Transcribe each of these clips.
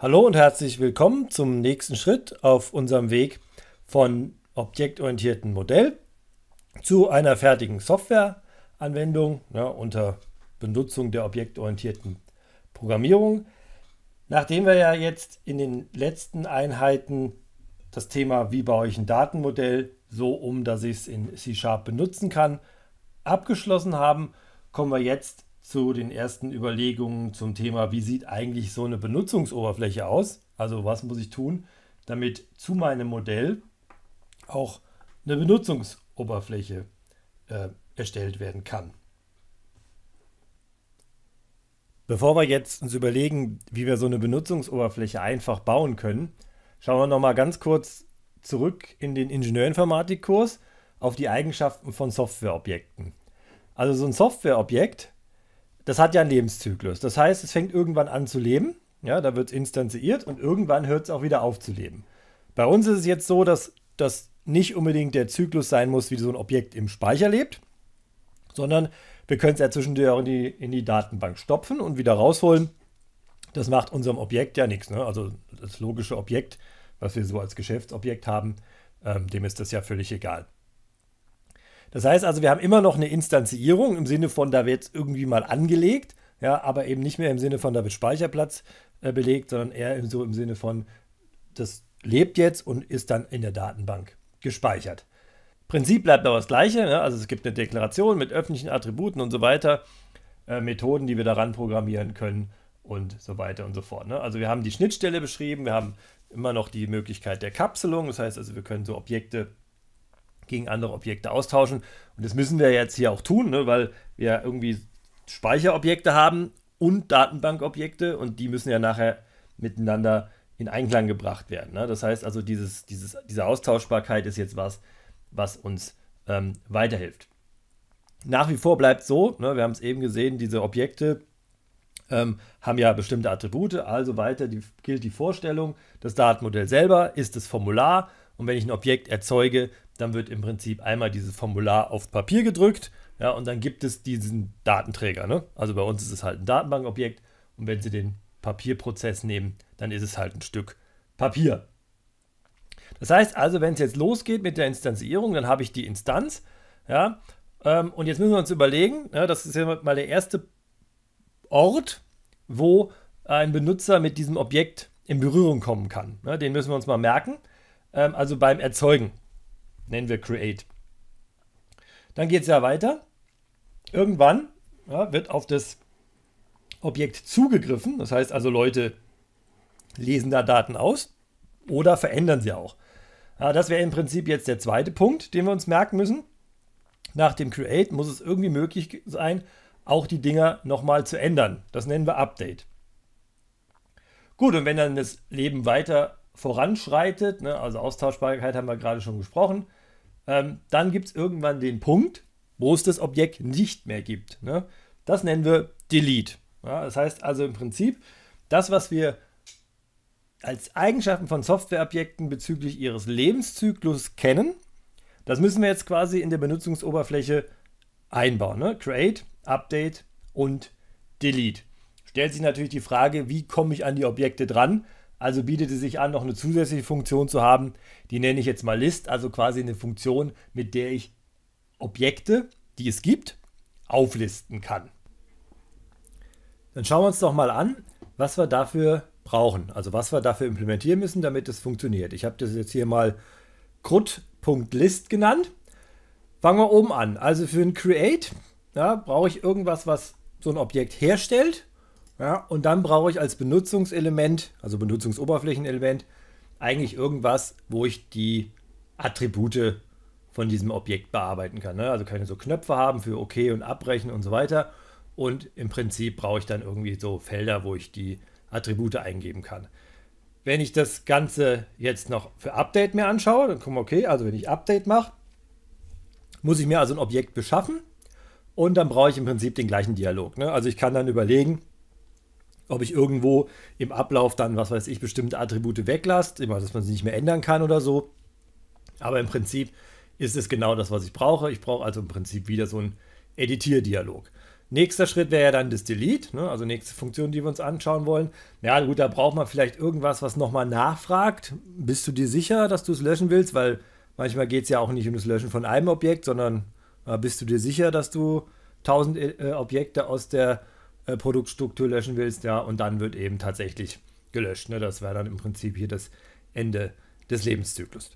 Hallo und herzlich willkommen zum nächsten Schritt auf unserem Weg von objektorientierten Modell zu einer fertigen Softwareanwendung ja, unter Benutzung der objektorientierten Programmierung. Nachdem wir ja jetzt in den letzten Einheiten das Thema, wie baue ich ein Datenmodell so um, dass ich es in C-Sharp benutzen kann, abgeschlossen haben, kommen wir jetzt zu den ersten Überlegungen zum Thema, wie sieht eigentlich so eine Benutzungsoberfläche aus? Also was muss ich tun, damit zu meinem Modell auch eine Benutzungsoberfläche äh, erstellt werden kann. Bevor wir jetzt uns überlegen, wie wir so eine Benutzungsoberfläche einfach bauen können, schauen wir nochmal ganz kurz zurück in den Ingenieurinformatikkurs auf die Eigenschaften von Softwareobjekten. Also so ein Softwareobjekt das hat ja einen Lebenszyklus. Das heißt, es fängt irgendwann an zu leben. Ja, da wird es instanziert und irgendwann hört es auch wieder auf zu leben. Bei uns ist es jetzt so, dass das nicht unbedingt der Zyklus sein muss, wie so ein Objekt im Speicher lebt, sondern wir können es ja zwischendurch auch in die, in die Datenbank stopfen und wieder rausholen. Das macht unserem Objekt ja nichts. Ne? Also das logische Objekt, was wir so als Geschäftsobjekt haben, ähm, dem ist das ja völlig egal. Das heißt also, wir haben immer noch eine Instanzierung im Sinne von, da wird es irgendwie mal angelegt, ja, aber eben nicht mehr im Sinne von, da wird Speicherplatz äh, belegt, sondern eher im, so im Sinne von, das lebt jetzt und ist dann in der Datenbank gespeichert. Prinzip bleibt aber das gleiche, ne? also es gibt eine Deklaration mit öffentlichen Attributen und so weiter, äh, Methoden, die wir daran programmieren können und so weiter und so fort. Ne? Also wir haben die Schnittstelle beschrieben, wir haben immer noch die Möglichkeit der Kapselung, das heißt also, wir können so Objekte gegen andere Objekte austauschen. Und das müssen wir jetzt hier auch tun, ne, weil wir irgendwie Speicherobjekte haben und Datenbankobjekte und die müssen ja nachher miteinander in Einklang gebracht werden. Ne? Das heißt also, dieses, dieses, diese Austauschbarkeit ist jetzt was, was uns ähm, weiterhilft. Nach wie vor bleibt so, ne, wir haben es eben gesehen, diese Objekte ähm, haben ja bestimmte Attribute, also weiter die, gilt die Vorstellung, das Datenmodell selber ist das Formular und wenn ich ein Objekt erzeuge, dann wird im Prinzip einmal dieses Formular auf Papier gedrückt, ja, und dann gibt es diesen Datenträger. Ne? Also bei uns ist es halt ein Datenbankobjekt und wenn Sie den Papierprozess nehmen, dann ist es halt ein Stück Papier. Das heißt also, wenn es jetzt losgeht mit der Instanzierung, dann habe ich die Instanz, ja, ähm, und jetzt müssen wir uns überlegen, ja, ne, das ist ja mal der erste Ort, wo ein Benutzer mit diesem Objekt in Berührung kommen kann. Ja, ne? den müssen wir uns mal merken, ähm, also beim Erzeugen nennen wir Create. Dann geht es ja weiter. Irgendwann ja, wird auf das Objekt zugegriffen. Das heißt also, Leute lesen da Daten aus oder verändern sie auch. Ja, das wäre im Prinzip jetzt der zweite Punkt, den wir uns merken müssen. Nach dem Create muss es irgendwie möglich sein, auch die Dinger nochmal zu ändern. Das nennen wir Update. Gut, und wenn dann das Leben weiter voranschreitet, ne, also Austauschbarkeit haben wir gerade schon gesprochen, ähm, dann gibt es irgendwann den Punkt, wo es das Objekt nicht mehr gibt. Ne? Das nennen wir Delete. Ja, das heißt also im Prinzip, das, was wir als Eigenschaften von Softwareobjekten bezüglich ihres Lebenszyklus kennen, das müssen wir jetzt quasi in der Benutzungsoberfläche einbauen. Ne? Create, Update und Delete. Stellt sich natürlich die Frage, wie komme ich an die Objekte dran? Also bietet es sich an, noch eine zusätzliche Funktion zu haben. Die nenne ich jetzt mal List, also quasi eine Funktion, mit der ich Objekte, die es gibt, auflisten kann. Dann schauen wir uns doch mal an, was wir dafür brauchen. Also was wir dafür implementieren müssen, damit es funktioniert. Ich habe das jetzt hier mal CRUD.list genannt. Fangen wir oben an. Also für ein Create ja, brauche ich irgendwas, was so ein Objekt herstellt. Ja, und dann brauche ich als Benutzungselement, also Benutzungsoberflächenelement, eigentlich irgendwas, wo ich die Attribute von diesem Objekt bearbeiten kann. Ne? Also kann ich so Knöpfe haben für OK und Abbrechen und so weiter. Und im Prinzip brauche ich dann irgendwie so Felder, wo ich die Attribute eingeben kann. Wenn ich das Ganze jetzt noch für Update mir anschaue, dann komme okay, also wenn ich Update mache, muss ich mir also ein Objekt beschaffen und dann brauche ich im Prinzip den gleichen Dialog. Ne? Also ich kann dann überlegen, ob ich irgendwo im Ablauf dann, was weiß ich, bestimmte Attribute weglasse, immer, dass man sie nicht mehr ändern kann oder so. Aber im Prinzip ist es genau das, was ich brauche. Ich brauche also im Prinzip wieder so einen Editierdialog. Nächster Schritt wäre ja dann das Delete, ne? also nächste Funktion, die wir uns anschauen wollen. Ja, gut, da braucht man vielleicht irgendwas, was nochmal nachfragt. Bist du dir sicher, dass du es löschen willst? Weil manchmal geht es ja auch nicht um das Löschen von einem Objekt, sondern äh, bist du dir sicher, dass du 1000 äh, Objekte aus der äh, Produktstruktur löschen willst, ja, und dann wird eben tatsächlich gelöscht. Ne? Das wäre dann im Prinzip hier das Ende des Lebenszyklus.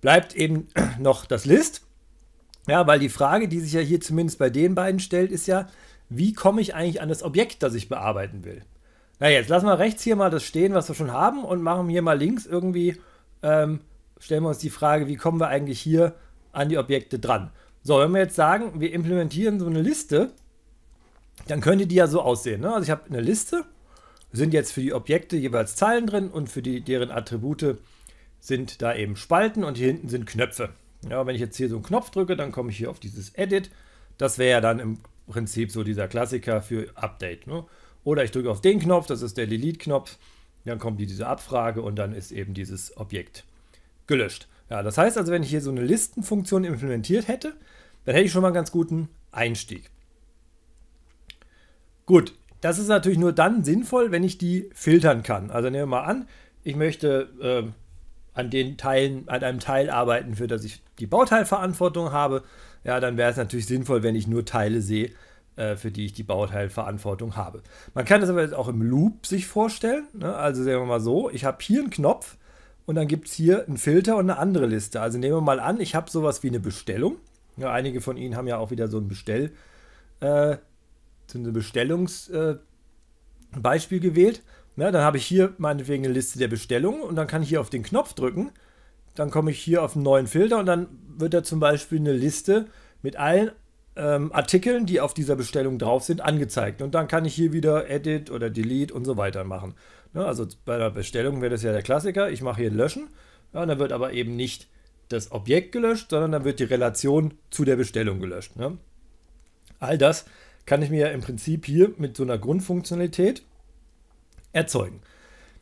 Bleibt eben noch das List, ja, weil die Frage, die sich ja hier zumindest bei den beiden stellt, ist ja, wie komme ich eigentlich an das Objekt, das ich bearbeiten will? Na, jetzt lassen wir rechts hier mal das stehen, was wir schon haben, und machen hier mal links irgendwie, ähm, stellen wir uns die Frage, wie kommen wir eigentlich hier an die Objekte dran? So, wenn wir jetzt sagen, wir implementieren so eine Liste, dann könnte die ja so aussehen. Ne? Also ich habe eine Liste, sind jetzt für die Objekte jeweils Zeilen drin und für die, deren Attribute sind da eben Spalten und hier hinten sind Knöpfe. Ja, wenn ich jetzt hier so einen Knopf drücke, dann komme ich hier auf dieses Edit. Das wäre ja dann im Prinzip so dieser Klassiker für Update. Ne? Oder ich drücke auf den Knopf, das ist der Delete-Knopf, dann kommt hier diese Abfrage und dann ist eben dieses Objekt gelöscht. Ja, das heißt also, wenn ich hier so eine Listenfunktion implementiert hätte, dann hätte ich schon mal einen ganz guten Einstieg. Gut, das ist natürlich nur dann sinnvoll, wenn ich die filtern kann. Also nehmen wir mal an, ich möchte äh, an den Teilen, an einem Teil arbeiten, für das ich die Bauteilverantwortung habe. Ja, dann wäre es natürlich sinnvoll, wenn ich nur Teile sehe, äh, für die ich die Bauteilverantwortung habe. Man kann das aber jetzt auch im Loop sich vorstellen. Ne? Also sehen wir mal so, ich habe hier einen Knopf und dann gibt es hier einen Filter und eine andere Liste. Also nehmen wir mal an, ich habe sowas wie eine Bestellung. Ja, einige von Ihnen haben ja auch wieder so ein Bestell. Äh, so eine Bestellungsbeispiel äh, gewählt. Na, dann habe ich hier meinetwegen eine Liste der Bestellungen und dann kann ich hier auf den Knopf drücken. Dann komme ich hier auf einen neuen Filter und dann wird da zum Beispiel eine Liste mit allen ähm, Artikeln, die auf dieser Bestellung drauf sind, angezeigt. Und dann kann ich hier wieder Edit oder Delete und so weiter machen. Na, also bei der Bestellung wäre das ja der Klassiker. Ich mache hier Löschen. Ja, dann wird aber eben nicht das Objekt gelöscht, sondern dann wird die Relation zu der Bestellung gelöscht. Ne? All das kann ich mir im Prinzip hier mit so einer Grundfunktionalität erzeugen.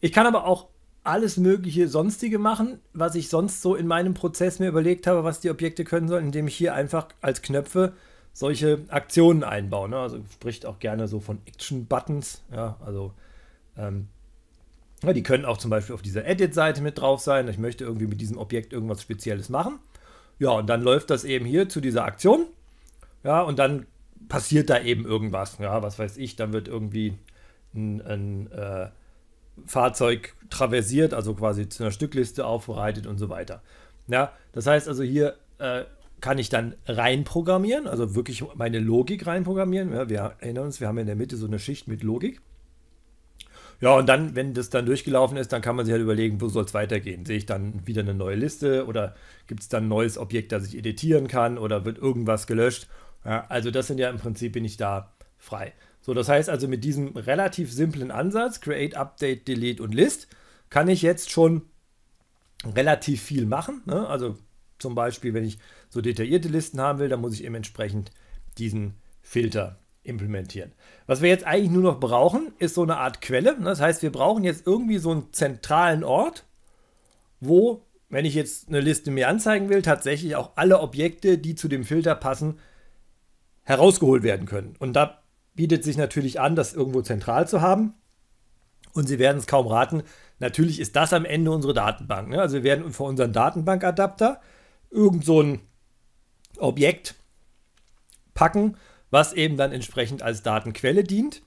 Ich kann aber auch alles mögliche sonstige machen, was ich sonst so in meinem Prozess mir überlegt habe, was die Objekte können sollen, indem ich hier einfach als Knöpfe solche Aktionen einbaue. Ne? Also spricht auch gerne so von Action-Buttons. Ja, also ähm, ja, die können auch zum Beispiel auf dieser Edit-Seite mit drauf sein. Ich möchte irgendwie mit diesem Objekt irgendwas Spezielles machen. Ja, und dann läuft das eben hier zu dieser Aktion. Ja, und dann passiert da eben irgendwas. Ja, was weiß ich, dann wird irgendwie ein, ein äh, Fahrzeug traversiert, also quasi zu einer Stückliste aufbereitet und so weiter. Ja, das heißt also hier äh, kann ich dann reinprogrammieren, also wirklich meine Logik reinprogrammieren. Ja, wir erinnern uns, wir haben in der Mitte so eine Schicht mit Logik. Ja, und dann, wenn das dann durchgelaufen ist, dann kann man sich halt überlegen, wo soll es weitergehen? Sehe ich dann wieder eine neue Liste oder gibt es dann ein neues Objekt, das ich editieren kann oder wird irgendwas gelöscht? Ja, also das sind ja im Prinzip, bin ich da frei. So, das heißt also mit diesem relativ simplen Ansatz, Create, Update, Delete und List, kann ich jetzt schon relativ viel machen. Ne? Also zum Beispiel, wenn ich so detaillierte Listen haben will, dann muss ich eben entsprechend diesen Filter implementieren. Was wir jetzt eigentlich nur noch brauchen, ist so eine Art Quelle. Ne? Das heißt, wir brauchen jetzt irgendwie so einen zentralen Ort, wo, wenn ich jetzt eine Liste mir anzeigen will, tatsächlich auch alle Objekte, die zu dem Filter passen, herausgeholt werden können. Und da bietet sich natürlich an, das irgendwo zentral zu haben. Und Sie werden es kaum raten. Natürlich ist das am Ende unsere Datenbank. Ne? Also wir werden vor unseren Datenbankadapter irgend so ein Objekt packen, was eben dann entsprechend als Datenquelle dient.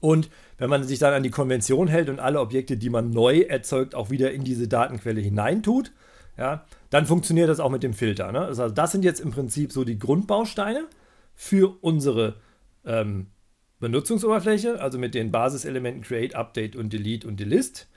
Und wenn man sich dann an die Konvention hält und alle Objekte, die man neu erzeugt, auch wieder in diese Datenquelle hineintut, ja, dann funktioniert das auch mit dem Filter. Ne? Also das sind jetzt im Prinzip so die Grundbausteine für unsere ähm, Benutzungsoberfläche, also mit den Basiselementen Create, Update und Delete und Delist,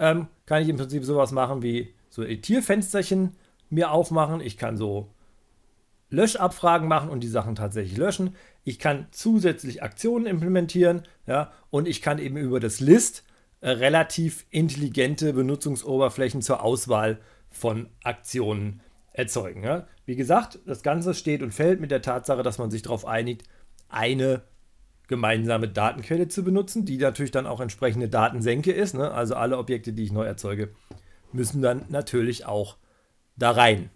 ähm, kann ich im Prinzip sowas machen wie so Editierfensterchen mir aufmachen. Ich kann so Löschabfragen machen und die Sachen tatsächlich löschen. Ich kann zusätzlich Aktionen implementieren ja, und ich kann eben über das List äh, relativ intelligente Benutzungsoberflächen zur Auswahl von Aktionen implementieren erzeugen. Ja? Wie gesagt, das Ganze steht und fällt mit der Tatsache, dass man sich darauf einigt, eine gemeinsame Datenquelle zu benutzen, die natürlich dann auch entsprechende Datensenke ist. Ne? Also alle Objekte, die ich neu erzeuge, müssen dann natürlich auch da rein.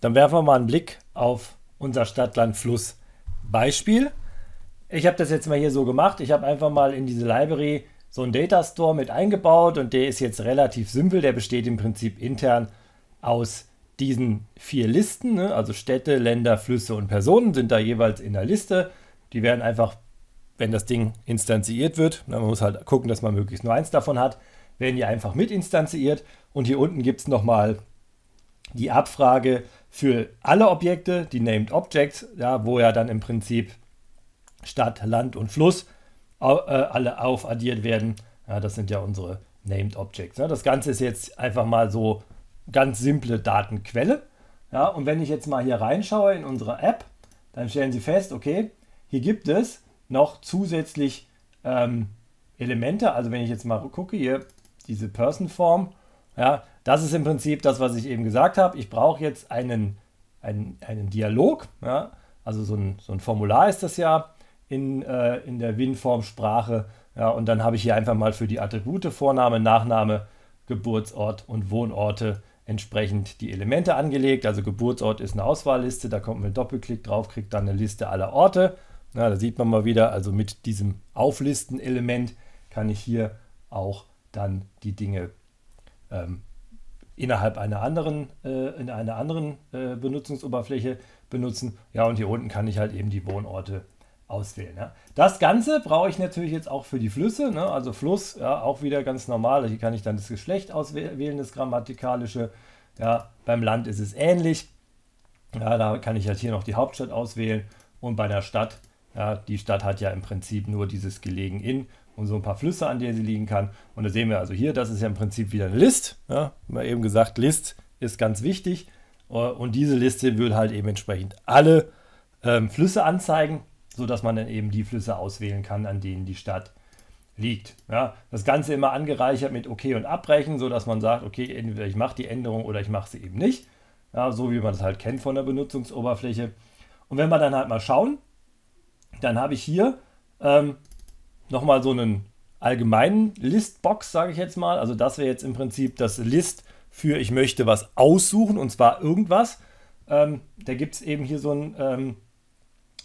Dann werfen wir mal einen Blick auf unser Stadtland-Fluss-Beispiel. Ich habe das jetzt mal hier so gemacht. Ich habe einfach mal in diese Library so einen Data Store mit eingebaut und der ist jetzt relativ simpel. Der besteht im Prinzip intern aus diesen vier Listen, ne, also Städte, Länder, Flüsse und Personen sind da jeweils in der Liste. Die werden einfach, wenn das Ding instanziert wird, man muss halt gucken, dass man möglichst nur eins davon hat, werden die einfach mit instanziert. Und hier unten gibt es nochmal die Abfrage für alle Objekte, die Named Objects, ja, wo ja dann im Prinzip Stadt, Land und Fluss äh, alle aufaddiert werden. Ja, das sind ja unsere Named Objects. Ne? Das Ganze ist jetzt einfach mal so ganz simple Datenquelle. Ja, und wenn ich jetzt mal hier reinschaue in unsere App, dann stellen Sie fest, okay, hier gibt es noch zusätzlich ähm, Elemente. Also wenn ich jetzt mal gucke, hier diese Person Form, ja, das ist im Prinzip das, was ich eben gesagt habe. Ich brauche jetzt einen, einen, einen Dialog, ja, also so ein, so ein Formular ist das ja in, äh, in der WIN-Form-Sprache. Ja, und dann habe ich hier einfach mal für die Attribute Vorname, Nachname, Geburtsort und Wohnorte entsprechend die Elemente angelegt. Also Geburtsort ist eine Auswahlliste, da kommt man mit Doppelklick drauf, kriegt dann eine Liste aller Orte. Na, da sieht man mal wieder, also mit diesem Auflisten-Element kann ich hier auch dann die Dinge ähm, innerhalb einer anderen, äh, in einer anderen äh, Benutzungsoberfläche benutzen. Ja, und hier unten kann ich halt eben die Wohnorte auswählen. Ja. Das Ganze brauche ich natürlich jetzt auch für die Flüsse, ne? also Fluss, ja, auch wieder ganz normal. Hier kann ich dann das Geschlecht auswählen, das grammatikalische. Ja. Beim Land ist es ähnlich. Ja, da kann ich halt hier noch die Hauptstadt auswählen. Und bei der Stadt, ja, die Stadt hat ja im Prinzip nur dieses gelegen in und so ein paar Flüsse, an denen sie liegen kann. Und da sehen wir also hier, das ist ja im Prinzip wieder eine List. Ja, wir eben gesagt, List ist ganz wichtig. Äh, und diese Liste würde halt eben entsprechend alle ähm, Flüsse anzeigen sodass man dann eben die Flüsse auswählen kann, an denen die Stadt liegt. Ja, das Ganze immer angereichert mit OK und Abbrechen, sodass man sagt, okay, entweder ich mache die Änderung oder ich mache sie eben nicht. Ja, so wie man das halt kennt von der Benutzungsoberfläche. Und wenn wir dann halt mal schauen, dann habe ich hier ähm, nochmal so einen allgemeinen Listbox, sage ich jetzt mal. Also das wäre jetzt im Prinzip das List für ich möchte was aussuchen und zwar irgendwas. Ähm, da gibt es eben hier so ein ähm,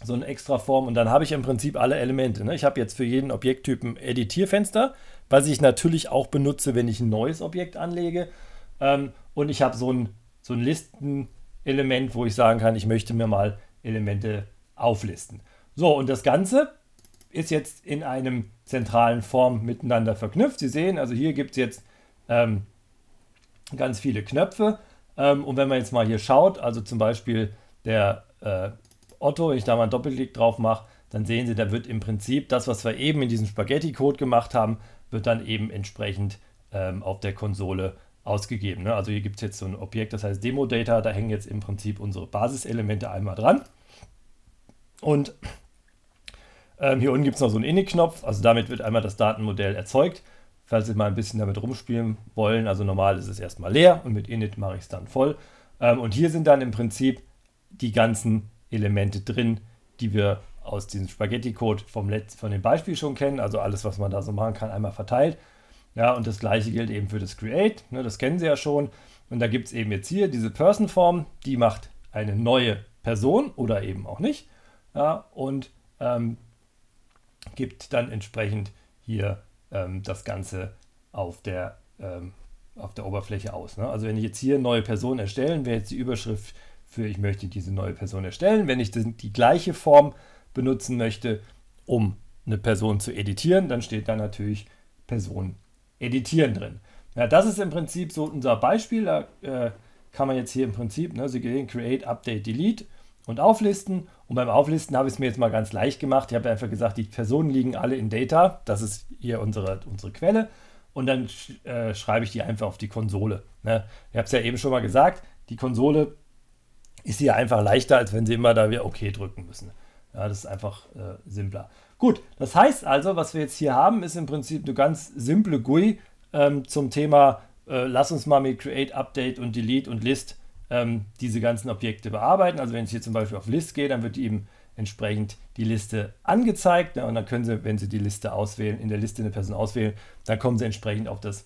so eine extra Form und dann habe ich im Prinzip alle Elemente. Ne? Ich habe jetzt für jeden Objekttypen Editierfenster, was ich natürlich auch benutze, wenn ich ein neues Objekt anlege. Ähm, und ich habe so ein, so ein Listenelement, wo ich sagen kann, ich möchte mir mal Elemente auflisten. So, und das Ganze ist jetzt in einem zentralen Form miteinander verknüpft. Sie sehen, also hier gibt es jetzt ähm, ganz viele Knöpfe. Ähm, und wenn man jetzt mal hier schaut, also zum Beispiel der äh, Otto, wenn ich da mal einen Doppelklick drauf mache, dann sehen Sie, da wird im Prinzip das, was wir eben in diesem Spaghetti-Code gemacht haben, wird dann eben entsprechend ähm, auf der Konsole ausgegeben. Ne? Also hier gibt es jetzt so ein Objekt, das heißt Demo-Data, da hängen jetzt im Prinzip unsere Basiselemente einmal dran. Und ähm, hier unten gibt es noch so einen Init-Knopf, also damit wird einmal das Datenmodell erzeugt. Falls Sie mal ein bisschen damit rumspielen wollen, also normal ist es erstmal leer und mit Init mache ich es dann voll. Ähm, und hier sind dann im Prinzip die ganzen Elemente drin, die wir aus diesem Spaghetti-Code vom Letz von dem Beispiel schon kennen, also alles, was man da so machen kann, einmal verteilt. Ja, und das gleiche gilt eben für das Create, ne, das kennen Sie ja schon. Und da gibt es eben jetzt hier diese Person-Form, die macht eine neue Person oder eben auch nicht. Ja, und ähm, gibt dann entsprechend hier ähm, das Ganze auf der, ähm, auf der Oberfläche aus. Ne? Also wenn ich jetzt hier neue Person erstellen, wäre jetzt die Überschrift für ich möchte diese neue Person erstellen. Wenn ich die gleiche Form benutzen möchte, um eine Person zu editieren, dann steht da natürlich Person editieren drin. Ja, das ist im Prinzip so unser Beispiel. Da äh, kann man jetzt hier im Prinzip, ne, Sie gehen Create, Update, Delete und auflisten. Und beim Auflisten habe ich es mir jetzt mal ganz leicht gemacht. Ich habe einfach gesagt, die Personen liegen alle in Data. Das ist hier unsere, unsere Quelle. Und dann äh, schreibe ich die einfach auf die Konsole. Ne? Ich habe es ja eben schon mal gesagt, die Konsole ist sie einfach leichter, als wenn sie immer da wieder OK drücken müssen. Ja, das ist einfach äh, simpler. Gut, das heißt also, was wir jetzt hier haben, ist im Prinzip eine ganz simple GUI ähm, zum Thema, äh, lass uns mal mit Create, Update und Delete und List ähm, diese ganzen Objekte bearbeiten. Also wenn ich hier zum Beispiel auf List gehe, dann wird eben entsprechend die Liste angezeigt. Ja, ne, und dann können Sie, wenn Sie die Liste auswählen, in der Liste eine Person auswählen, dann kommen Sie entsprechend auf das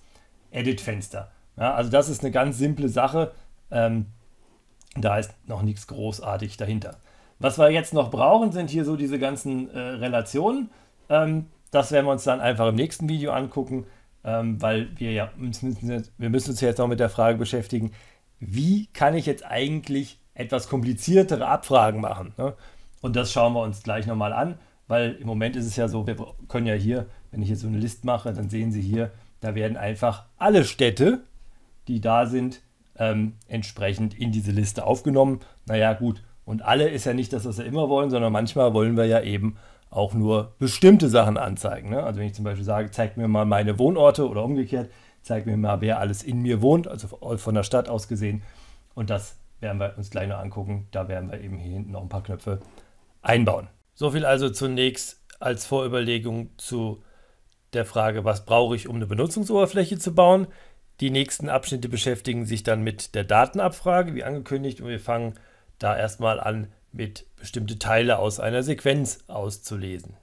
Edit-Fenster. Ja, also das ist eine ganz simple Sache, ähm, da ist noch nichts großartig dahinter. Was wir jetzt noch brauchen, sind hier so diese ganzen äh, Relationen. Ähm, das werden wir uns dann einfach im nächsten Video angucken, ähm, weil wir ja wir müssen uns jetzt noch mit der Frage beschäftigen, wie kann ich jetzt eigentlich etwas kompliziertere Abfragen machen? Ne? Und das schauen wir uns gleich nochmal an, weil im Moment ist es ja so, wir können ja hier, wenn ich jetzt so eine List mache, dann sehen Sie hier, da werden einfach alle Städte, die da sind, ähm, entsprechend in diese Liste aufgenommen. Naja, gut, und alle ist ja nicht das, was wir immer wollen, sondern manchmal wollen wir ja eben auch nur bestimmte Sachen anzeigen. Ne? Also wenn ich zum Beispiel sage, zeigt mir mal meine Wohnorte oder umgekehrt, zeigt mir mal, wer alles in mir wohnt, also äh, von der Stadt aus gesehen. Und das werden wir uns gleich noch angucken. Da werden wir eben hier hinten noch ein paar Knöpfe einbauen. So viel also zunächst als Vorüberlegung zu der Frage, was brauche ich, um eine Benutzungsoberfläche zu bauen. Die nächsten Abschnitte beschäftigen sich dann mit der Datenabfrage, wie angekündigt, und wir fangen da erstmal an, mit bestimmte Teile aus einer Sequenz auszulesen.